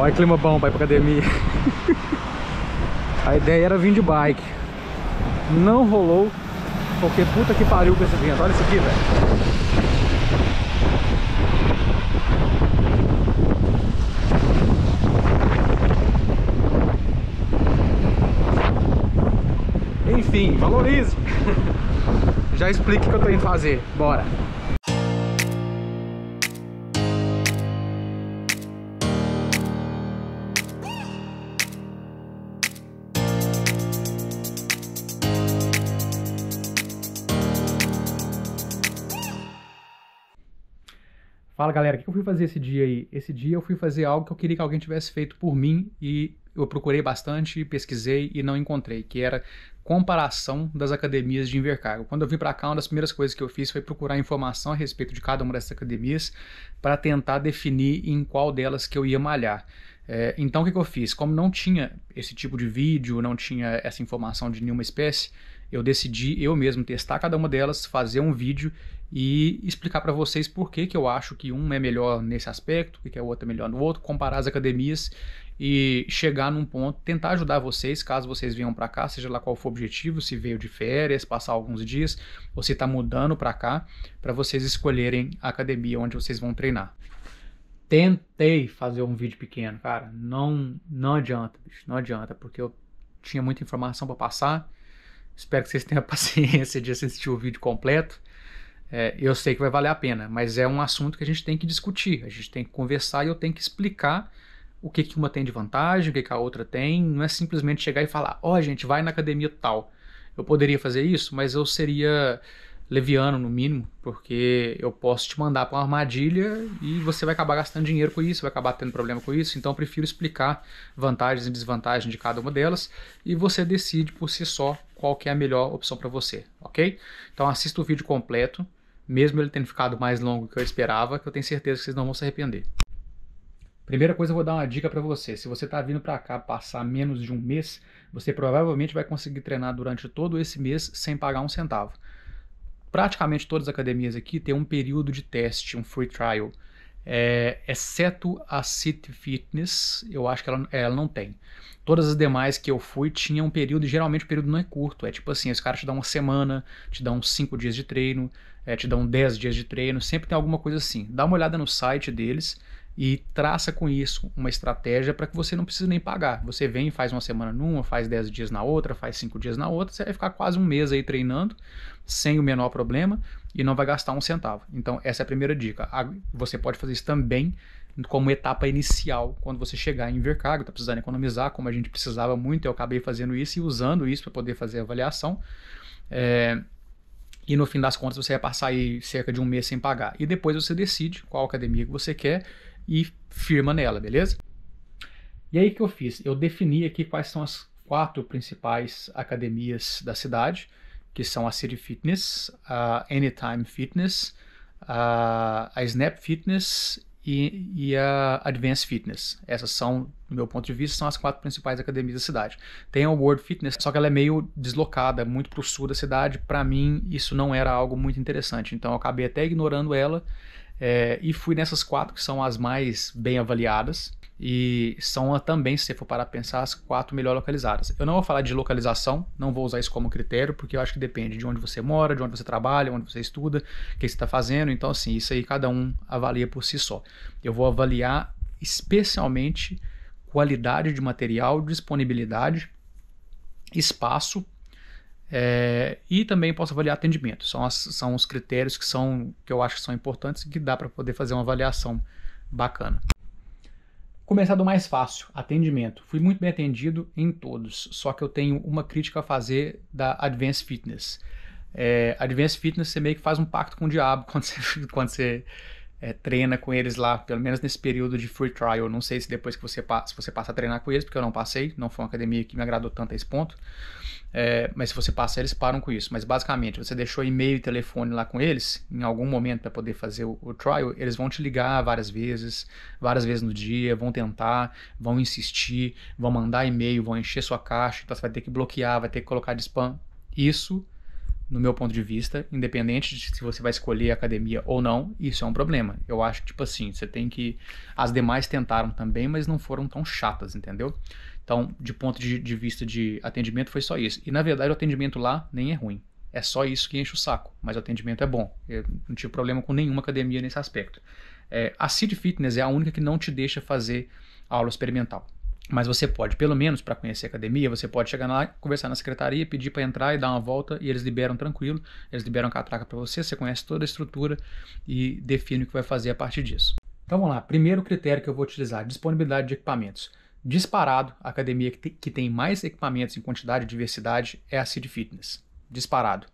Olha clima bom pra ir pra academia. A ideia era vir de bike. Não rolou, porque puta que pariu com esse vento. Olha isso aqui, velho. Enfim, valorize. Já explique o que eu tô indo fazer. Bora. Fala galera, o que eu fui fazer esse dia aí? Esse dia eu fui fazer algo que eu queria que alguém tivesse feito por mim e eu procurei bastante, pesquisei e não encontrei, que era comparação das academias de Invercargo. Quando eu vim para cá, uma das primeiras coisas que eu fiz foi procurar informação a respeito de cada uma dessas academias para tentar definir em qual delas que eu ia malhar. É, então o que, que eu fiz? Como não tinha esse tipo de vídeo, não tinha essa informação de nenhuma espécie, eu decidi eu mesmo testar cada uma delas, fazer um vídeo e explicar para vocês por que, que eu acho que um é melhor nesse aspecto, que é o outro é melhor no outro, comparar as academias e chegar num ponto, tentar ajudar vocês, caso vocês venham para cá, seja lá qual for o objetivo, se veio de férias, passar alguns dias, ou se está mudando para cá, para vocês escolherem a academia onde vocês vão treinar. Tentei fazer um vídeo pequeno, cara, não, não adianta, bicho, não adianta, porque eu tinha muita informação para passar. Espero que vocês tenham paciência de assistir o vídeo completo. É, eu sei que vai valer a pena, mas é um assunto que a gente tem que discutir, a gente tem que conversar e eu tenho que explicar o que, que uma tem de vantagem, o que, que a outra tem. Não é simplesmente chegar e falar, ó, oh, gente, vai na academia tal. Eu poderia fazer isso, mas eu seria leviano, no mínimo, porque eu posso te mandar para uma armadilha e você vai acabar gastando dinheiro com isso, vai acabar tendo problema com isso. Então, eu prefiro explicar vantagens e desvantagens de cada uma delas e você decide por si só qual que é a melhor opção para você, ok? Então, assista o vídeo completo mesmo ele tendo ficado mais longo do que eu esperava, que eu tenho certeza que vocês não vão se arrepender. Primeira coisa, eu vou dar uma dica para você. Se você está vindo para cá passar menos de um mês, você provavelmente vai conseguir treinar durante todo esse mês sem pagar um centavo. Praticamente todas as academias aqui têm um período de teste, um free trial, é, exceto a City Fitness, eu acho que ela, ela não tem. Todas as demais que eu fui tinham um período, e geralmente o período não é curto, é tipo assim, os caras te dão uma semana, te dão cinco dias de treino, é, te dão 10 dias de treino, sempre tem alguma coisa assim. Dá uma olhada no site deles e traça com isso uma estratégia para que você não precise nem pagar. Você vem, faz uma semana numa, faz 10 dias na outra, faz 5 dias na outra, você vai ficar quase um mês aí treinando sem o menor problema e não vai gastar um centavo. Então, essa é a primeira dica. Você pode fazer isso também como etapa inicial, quando você chegar em Vercargo, está precisando economizar, como a gente precisava muito, eu acabei fazendo isso e usando isso para poder fazer a avaliação. É, e no fim das contas você vai passar aí cerca de um mês sem pagar. E depois você decide qual academia que você quer e firma nela, beleza? E aí o que eu fiz? Eu defini aqui quais são as quatro principais academias da cidade, que são a City Fitness, a Anytime Fitness, a, a Snap Fitness e, e, a Advanced Fitness. Essas são, do meu ponto de vista, são as quatro principais academias da cidade. Tem a World Fitness, só que ela é meio deslocada, muito para o sul da cidade. Para mim, isso não era algo muito interessante. Então, eu acabei até ignorando ela é, e fui nessas quatro que são as mais bem avaliadas e são também, se for parar a pensar, as quatro melhor localizadas. Eu não vou falar de localização, não vou usar isso como critério, porque eu acho que depende de onde você mora, de onde você trabalha, onde você estuda, o que você está fazendo. Então, assim, isso aí cada um avalia por si só. Eu vou avaliar especialmente qualidade de material, disponibilidade, espaço é, e também posso avaliar atendimento. São, as, são os critérios que, são, que eu acho que são importantes e que dá para poder fazer uma avaliação bacana. Começar do mais fácil, atendimento. Fui muito bem atendido em todos, só que eu tenho uma crítica a fazer da Advanced Fitness. É, Advanced Fitness você meio que faz um pacto com o diabo quando você, quando você é, treina com eles lá, pelo menos nesse período de free trial. Não sei se depois que você passa, se você passa a treinar com eles, porque eu não passei, não foi uma academia que me agradou tanto a esse ponto. É, mas se você passa, eles param com isso. Mas basicamente, você deixou e-mail e telefone lá com eles, em algum momento para poder fazer o, o, trial, eles vão te ligar várias vezes, várias vezes no dia, vão tentar, vão insistir, vão mandar e-mail, vão encher sua caixa, então você vai ter que bloquear, vai ter que colocar de spam. Isso no meu ponto de vista, independente de se você vai escolher academia ou não, isso é um problema. Eu acho que, tipo assim, você tem que. As demais tentaram também, mas não foram tão chatas, entendeu? Então, de ponto de, de vista de atendimento, foi só isso. E na verdade, o atendimento lá nem é ruim. É só isso que enche o saco, mas o atendimento é bom. Eu não tive problema com nenhuma academia nesse aspecto. É, a City Fitness é a única que não te deixa fazer aula experimental. Mas você pode, pelo menos para conhecer a academia, você pode chegar lá, conversar na secretaria, pedir para entrar e dar uma volta, e eles liberam tranquilo, eles liberam catraca para você, você conhece toda a estrutura e define o que vai fazer a partir disso. Então vamos lá, primeiro critério que eu vou utilizar, disponibilidade de equipamentos. Disparado, a academia que tem mais equipamentos em quantidade e diversidade é a City Fitness. Disparado. O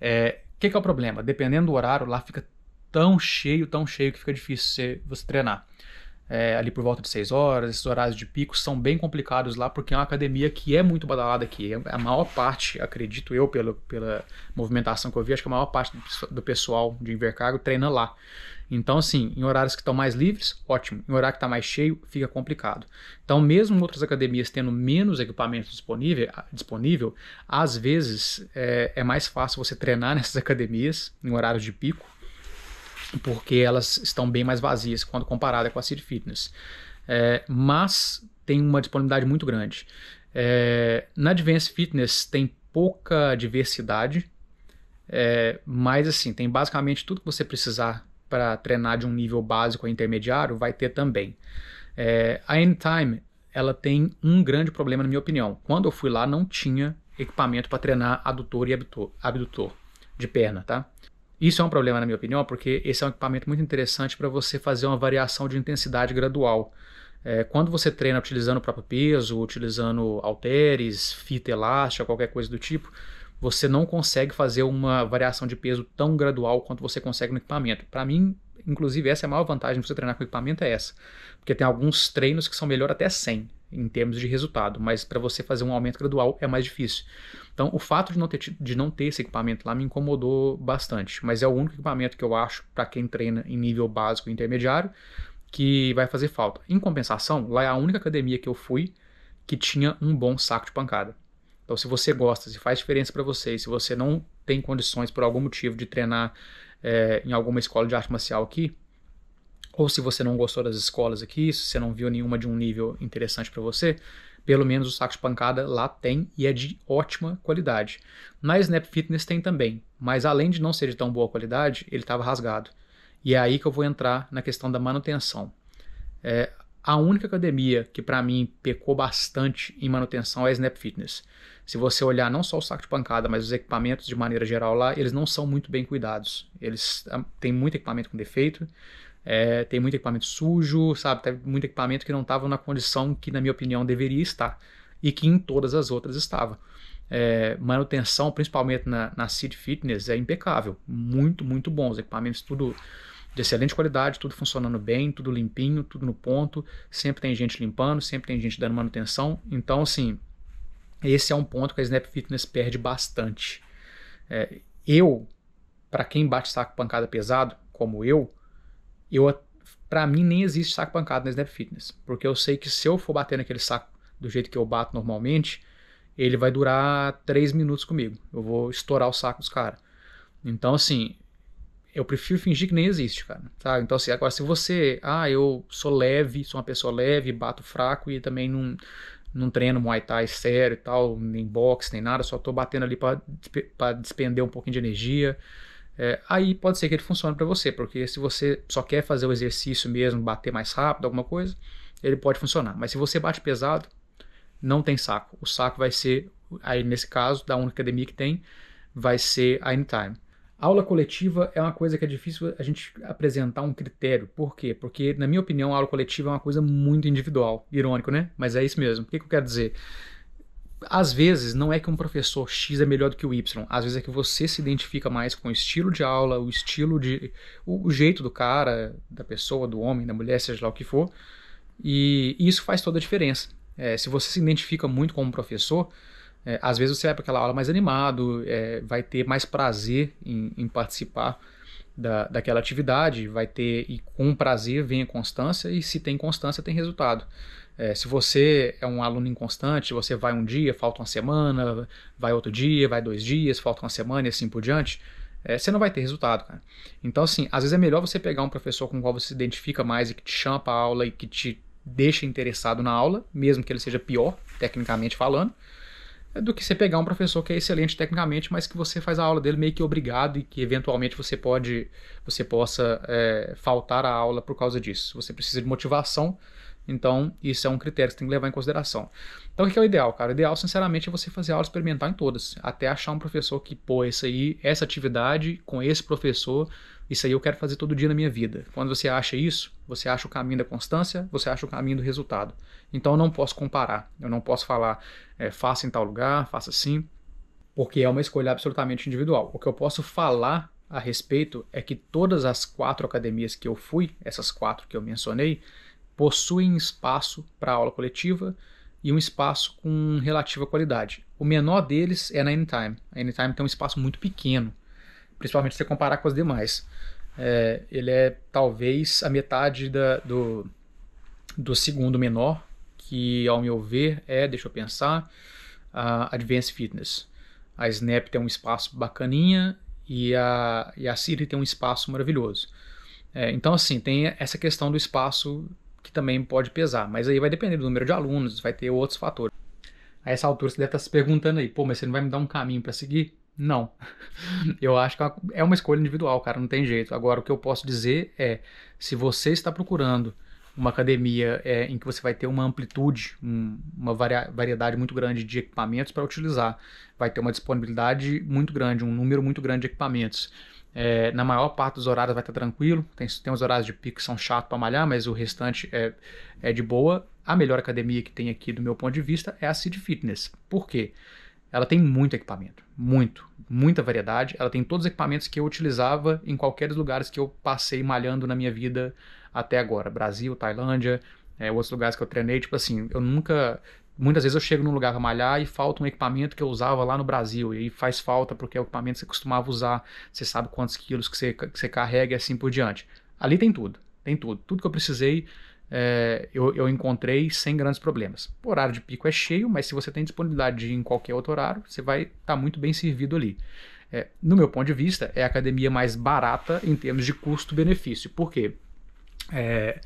é, que, que é o problema? Dependendo do horário, lá fica tão cheio, tão cheio que fica difícil você treinar é, ali por volta de 6 horas, esses horários de pico são bem complicados lá, porque é uma academia que é muito badalada aqui. É a maior parte, acredito eu, pelo, pela movimentação que eu vi, acho que a maior parte do, pessoal de Invercargo treina lá. Então, assim, em horários que estão mais livres, ótimo. Em horário que está mais cheio, fica complicado. Então, mesmo outras academias tendo menos equipamento disponível, ah, disponível às vezes é, é mais fácil você treinar nessas academias em horários de pico porque elas estão bem mais vazias quando comparada com a City Fitness. É, mas tem uma disponibilidade muito grande. É, na Advanced Fitness tem pouca diversidade, é, mas assim, tem basicamente tudo que você precisar para treinar de um nível básico a intermediário, vai ter também. É, a Anytime, ela tem um grande problema, na minha opinião. Quando eu fui lá, não tinha equipamento para treinar adutor e abdutor, abdutor de perna, tá? Isso é um problema, na minha opinião, porque esse é um equipamento muito interessante para você fazer uma variação de intensidade gradual. É, quando você treina utilizando o próprio peso, utilizando halteres, fita elástica, qualquer coisa do tipo, você não consegue fazer uma variação de peso tão gradual quanto você consegue no equipamento. Para mim, inclusive, essa é a maior vantagem de você treinar com equipamento, é essa. Porque tem alguns treinos que são melhor até 100 em termos de resultado, mas para você fazer um aumento gradual é mais difícil. Então, o fato de não, ter, de não ter esse equipamento lá me incomodou bastante, mas é o único equipamento que eu acho para quem treina em nível básico e intermediário que vai fazer falta. Em compensação, lá é a única academia que eu fui que tinha um bom saco de pancada. Então, se você gosta, se faz diferença para você, se você não tem condições por algum motivo de treinar é, em alguma escola de arte marcial aqui, ou se você não gostou das escolas aqui, se você não viu nenhuma de um nível interessante para você, pelo menos o saco de pancada lá tem e é de ótima qualidade. Na Snap Fitness tem também, mas além de não ser de tão boa qualidade, ele estava rasgado. E é aí que eu vou entrar na questão da manutenção. É, a única academia que para mim pecou bastante em manutenção é a Snap Fitness. Se você olhar não só o saco de pancada, mas os equipamentos de maneira geral lá, eles não são muito bem cuidados. Eles ah, têm muito equipamento com defeito. É, tem muito equipamento sujo, sabe? Tem muito equipamento que não estava na condição que, na minha opinião, deveria estar e que em todas as outras estava. É, manutenção, principalmente na, na City Fitness, é impecável. Muito, muito bom. Os equipamentos tudo de excelente qualidade, tudo funcionando bem, tudo limpinho, tudo no ponto. Sempre tem gente limpando, sempre tem gente dando manutenção. Então, assim, esse é um ponto que a Snap Fitness perde bastante. É, eu, para quem bate saco pancada pesado, como eu, eu para mim nem existe saco pancado na Snap Fitness, porque eu sei que se eu for bater naquele saco do jeito que eu bato normalmente, ele vai durar 3 minutos comigo. Eu vou estourar o saco dos caras. Então assim, eu prefiro fingir que nem existe, cara. Então, assim, agora, se você. Ah, eu sou leve, sou uma pessoa leve, bato fraco e também não, não treino muay thai sério e tal, nem boxe, nem nada, só tô batendo ali para despender um pouquinho de energia é, aí pode ser que ele funcione para você, porque se você só quer fazer o exercício mesmo, bater mais rápido, alguma coisa, ele pode funcionar. Mas se você bate pesado, não tem saco. O saco vai ser, aí nesse caso, da única academia que tem, vai ser a Anytime. Aula coletiva é uma coisa que é difícil a gente apresentar um critério. Por quê? Porque, na minha opinião, a aula coletiva é uma coisa muito individual. Irônico, né? Mas é isso mesmo. O que, que eu quero dizer? às vezes não é que um professor X é melhor do que o Y, às vezes é que você se identifica mais com o estilo de aula, o estilo de. o, jeito do cara, da pessoa, do homem, da mulher, seja lá o que for, e, isso faz toda a diferença. É, se você se identifica muito com um professor, é, às vezes você vai para aquela aula mais animado, é, vai ter mais prazer em, em participar da, daquela atividade, vai ter, e com prazer vem a constância, e se tem constância, tem resultado. É, se você é um aluno inconstante, você vai um dia, falta uma semana, vai outro dia, vai dois dias, falta uma semana e assim por diante, é, você não vai ter resultado, cara. Então, assim, às vezes é melhor você pegar um professor com o qual você se identifica mais e que te chama para aula e que te deixa interessado na aula, mesmo que ele seja pior, tecnicamente falando, é do que você pegar um professor que é excelente tecnicamente, mas que você faz a aula dele meio que obrigado e que eventualmente você pode, você possa é, faltar a aula por causa disso. Você precisa de motivação então, isso é um critério que você tem que levar em consideração. Então, o que é o ideal, cara? O ideal, sinceramente, é você fazer aula experimental em todas, até achar um professor que, pô, esse aí, essa atividade com esse professor, isso aí eu quero fazer todo dia na minha vida. Quando você acha isso, você acha o caminho da constância, você acha o caminho do resultado. Então, eu não posso comparar, eu não posso falar, é, faça em tal lugar, faça assim, porque é uma escolha absolutamente individual. O que eu posso falar a respeito é que todas as quatro academias que eu fui, essas quatro que eu mencionei, possuem espaço para aula coletiva e um espaço com relativa qualidade. O menor deles é na Anytime. A Anytime tem um espaço muito pequeno, principalmente se você comparar com as demais. É, ele é talvez a metade da, do, do segundo menor, que ao meu ver é, deixa eu pensar, a Advanced Fitness. A Snap tem um espaço bacaninha e a, e a Siri tem um espaço maravilhoso. É, então, assim, tem essa questão do espaço que também pode pesar. Mas aí vai depender do número de alunos, vai ter outros fatores. A essa altura você deve estar tá se perguntando aí, pô, mas você não vai me dar um caminho para seguir? Não. eu acho que é, é uma escolha individual, cara, não tem jeito. Agora, o que eu posso dizer é: se você está procurando uma academia é, em que você vai ter uma amplitude, um, uma varia variedade muito grande de equipamentos para utilizar, vai ter uma disponibilidade muito grande, um número muito grande de equipamentos é, na maior parte dos horários vai estar tranquilo. Tem, tem uns horários de pico que são chato para malhar, mas o restante é, é de boa. A melhor academia que tem aqui, do meu ponto de vista, é a Cid Fitness. Por quê? Ela tem muito equipamento, muito, muita variedade. Ela tem todos os equipamentos que eu utilizava em qualquer dos lugares que eu passei malhando na minha vida até agora. Brasil, Tailândia, é, outros lugares que eu treinei. Tipo assim, eu nunca Muitas vezes eu chego num lugar a malhar e falta um equipamento que eu usava lá no Brasil. E faz falta porque é o equipamento que você costumava usar. Você sabe quantos quilos que você, que você carrega e assim por diante. Ali tem tudo. Tem tudo. Tudo que eu precisei é, eu, eu, encontrei sem grandes problemas. O horário de pico é cheio, mas se você tem disponibilidade de ir em qualquer outro horário, você vai estar tá muito bem servido ali. É, no meu ponto de vista, é a academia mais barata em termos de custo-benefício. Por quê? É,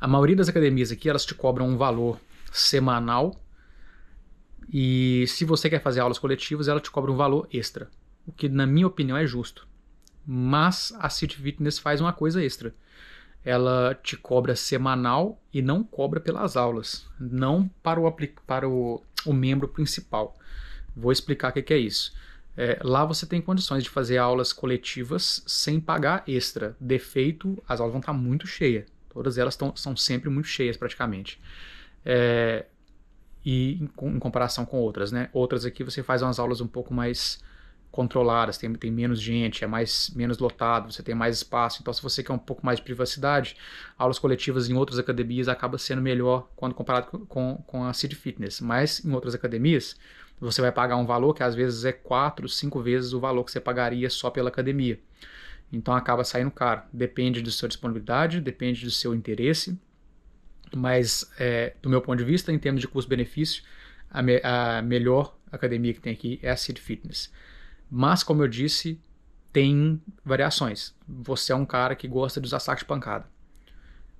a maioria das academias aqui elas te cobram um valor semanal e se você quer fazer aulas coletivas, ela te cobra um valor extra, o que na minha opinião é justo. Mas a City Fitness faz uma coisa extra. Ela te cobra semanal e não cobra pelas aulas, não para o, para o, o membro principal. Vou explicar o que, que é isso. É, lá você tem condições de fazer aulas coletivas sem pagar extra. Defeito, as aulas vão estar muito cheias. Todas elas tão, são sempre muito cheias praticamente. É, e em, comparação com outras, né? Outras aqui você faz umas aulas um pouco mais controladas, tem, tem menos gente, é mais menos lotado, você tem mais espaço. Então, se você quer um pouco mais de privacidade, aulas coletivas em outras academias acaba sendo melhor quando comparado com, com, com a City Fitness. Mas em outras academias, você vai pagar um valor que às vezes é quatro, cinco vezes o valor que você pagaria só pela academia. Então acaba saindo caro. Depende da sua disponibilidade, depende do seu interesse mas é, do meu ponto de vista, em termos de custo-benefício, a, me, a, melhor academia que tem aqui é a City Fitness. Mas, como eu disse, tem variações. Você é um cara que gosta de usar saco de pancada.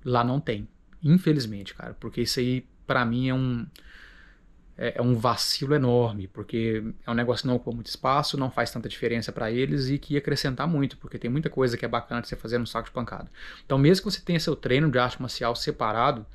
Lá não tem, infelizmente, cara, porque isso aí, para mim, é um é, é, um vacilo enorme, porque é um negócio que não ocupa muito espaço, não faz tanta diferença para eles e que ia acrescentar muito, porque tem muita coisa que é bacana de você fazer no saco de pancada. Então, mesmo que você tenha seu treino de arte marcial separado,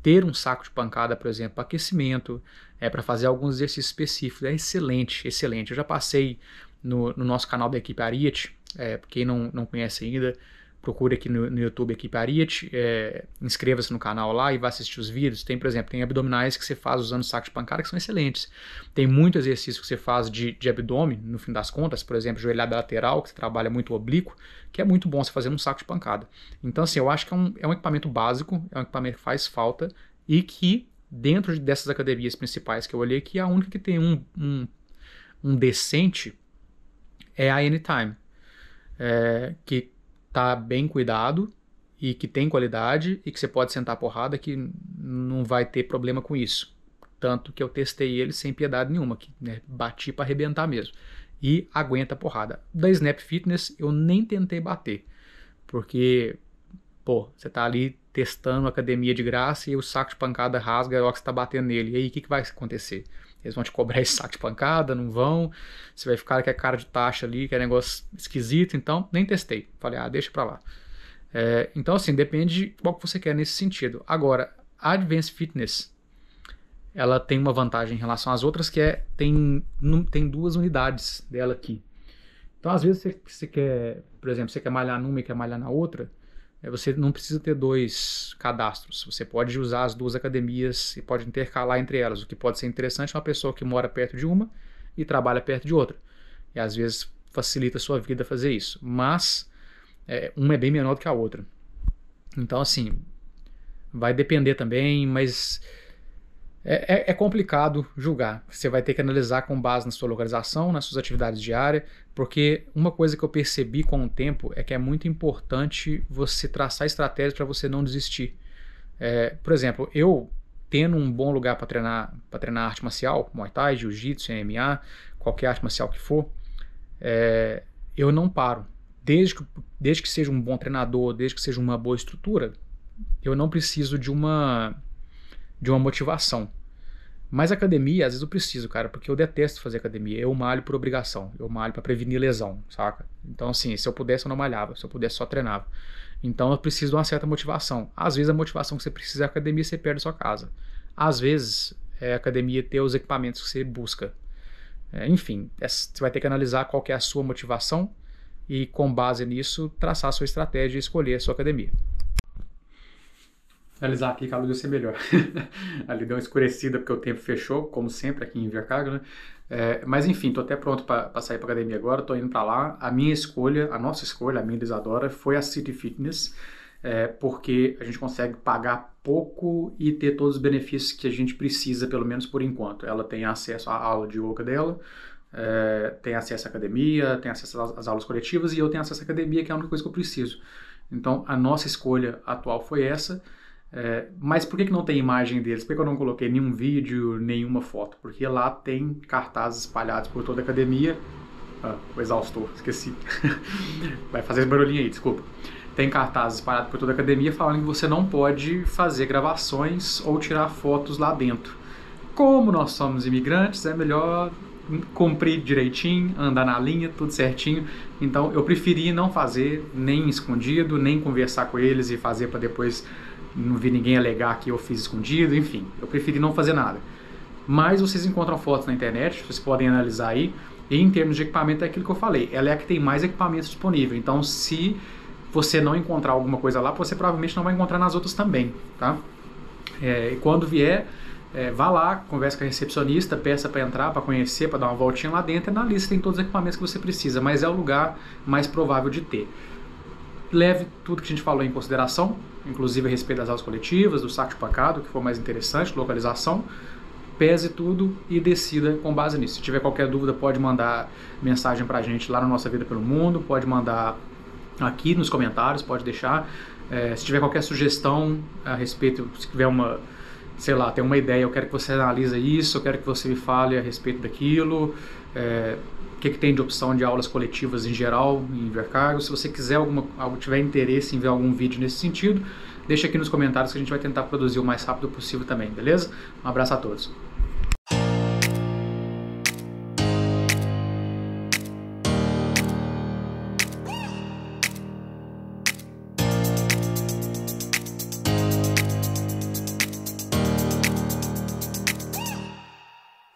ter um saco de pancada, por exemplo, para aquecimento, é, para fazer alguns exercícios específicos, é excelente, excelente. Eu já passei no, no nosso canal da equipe Ariete, é, quem não, não conhece ainda, procure aqui no, no YouTube aqui Pariet, é, inscreva-se no canal lá e vá assistir os vídeos. Tem, por exemplo, tem abdominais que você faz usando saco de pancada que são excelentes. Tem muito exercício que você faz de, de abdômen, no fim das contas, por exemplo, joelhada lateral, que você trabalha muito o oblíquo, que é muito bom você fazer um saco de pancada. Então, assim, eu acho que é um, é um equipamento básico, é um equipamento que faz falta e que, dentro dessas academias principais que eu olhei, que a única que tem um, um, um decente é a Anytime. É, que tá bem cuidado e que tem qualidade e que você pode sentar a porrada que não vai ter problema com isso. Tanto que eu testei ele sem piedade nenhuma, que né, bati para arrebentar mesmo. E aguenta a porrada. Da Snap Fitness eu nem tentei bater, porque pô, você tá ali testando academia de graça e o saco de pancada rasga, o que você tá batendo nele. E aí o que, que vai acontecer? Eles vão te cobrar esse saco de pancada, não vão. Você vai ficar com a cara de taxa ali, que é negócio esquisito. Então, nem testei. Falei, ah, deixa pra lá. É, então, assim, depende de qual que você quer nesse sentido. Agora, a Advanced Fitness, ela tem uma vantagem em relação às outras, que é, tem, tem duas unidades dela aqui. Então, às vezes, você, você quer, por exemplo, você quer malhar numa e quer malhar na outra, é, você não precisa ter dois cadastros. Você pode usar as duas academias e pode intercalar entre elas. O que pode ser interessante é uma pessoa que mora perto de uma e trabalha perto de outra. E às vezes facilita a sua vida fazer isso. Mas é, uma é bem menor do que a outra. Então, assim, vai depender também, mas é, é, é, complicado julgar. Você vai ter que analisar com base na sua localização, nas suas atividades diárias, porque uma coisa que eu percebi com o tempo é que é muito importante você traçar estratégias para você não desistir. É, por exemplo, eu tendo um bom lugar para treinar, para treinar arte marcial, Muay Thai, Jiu-Jitsu, MMA, qualquer arte marcial que for, é, eu não paro. Desde que, desde que seja um bom treinador, desde que seja uma boa estrutura, eu não preciso de uma de uma motivação. Mas academia, às vezes eu preciso, cara, porque eu detesto fazer academia. Eu malho por obrigação, eu malho para prevenir lesão, saca? Então, assim, se eu pudesse, eu não malhava, se eu pudesse, só treinava. Então, eu preciso de uma certa motivação. Às vezes, a motivação que você precisa é academia, você perde a sua casa. Às vezes, é academia ter os equipamentos que você busca. É, enfim, é, você vai ter que analisar qual que é a sua motivação e, com base nisso, traçar a sua estratégia e escolher a sua academia analisar aqui que a luz ia ser melhor. Ali deu uma escurecida porque o tempo fechou, como sempre aqui em Vercago, né? É, mas enfim, estou até pronto para sair para academia agora, estou indo para lá. A minha escolha, a nossa escolha, a minha Isadora, foi a City Fitness, é, porque a gente consegue pagar pouco e ter todos os benefícios que a gente precisa, pelo menos por enquanto. Ela tem acesso à aula de yoga dela, é, tem acesso à academia, tem acesso às aulas coletivas e eu tenho acesso à academia, que é a única coisa que eu preciso. Então, a nossa escolha atual foi essa. É, mas por que, que não tem imagem deles? Por que, que eu não coloquei nenhum vídeo, nenhuma foto? Porque lá tem cartazes espalhados por toda a academia. Ah, o exaustor, esqueci. Vai fazer esse barulhinho aí, desculpa. Tem cartazes espalhados por toda a academia falando que você não pode fazer gravações ou tirar fotos lá dentro. Como nós somos imigrantes, é melhor cumprir direitinho, andar na linha, tudo certinho. Então eu preferi não fazer nem escondido, nem conversar com eles e fazer para depois não vi ninguém alegar que eu fiz escondido, enfim, eu preferi não fazer nada. Mas vocês encontram fotos na internet, vocês podem analisar aí. E em termos de equipamento, é aquilo que eu falei, ela é a que tem mais equipamento disponível. Então, se você não encontrar alguma coisa lá, você provavelmente não vai encontrar nas outras também, tá? É, e quando vier, é, vá lá, converse com a recepcionista, peça para entrar, para conhecer, para dar uma voltinha lá dentro, e na lista tem todos os equipamentos que você precisa, mas é o lugar mais provável de ter leve tudo que a gente falou em consideração, inclusive a respeito das aulas coletivas, do saco de pacado, que for mais interessante, localização, pese tudo e decida com base nisso. Se tiver qualquer dúvida, pode mandar mensagem para a gente lá na Nossa Vida pelo Mundo, pode mandar aqui nos comentários, pode deixar. É, se tiver qualquer sugestão a respeito, se tiver uma sei lá, tem uma ideia, eu quero que você analise isso, eu quero que você me fale a respeito daquilo, é, o que, que, tem de opção de aulas coletivas em geral em Vercargo. Se você quiser alguma, algo, tiver interesse em ver algum vídeo nesse sentido, deixa aqui nos comentários que a gente vai tentar produzir o mais rápido possível também, beleza? Um abraço a todos.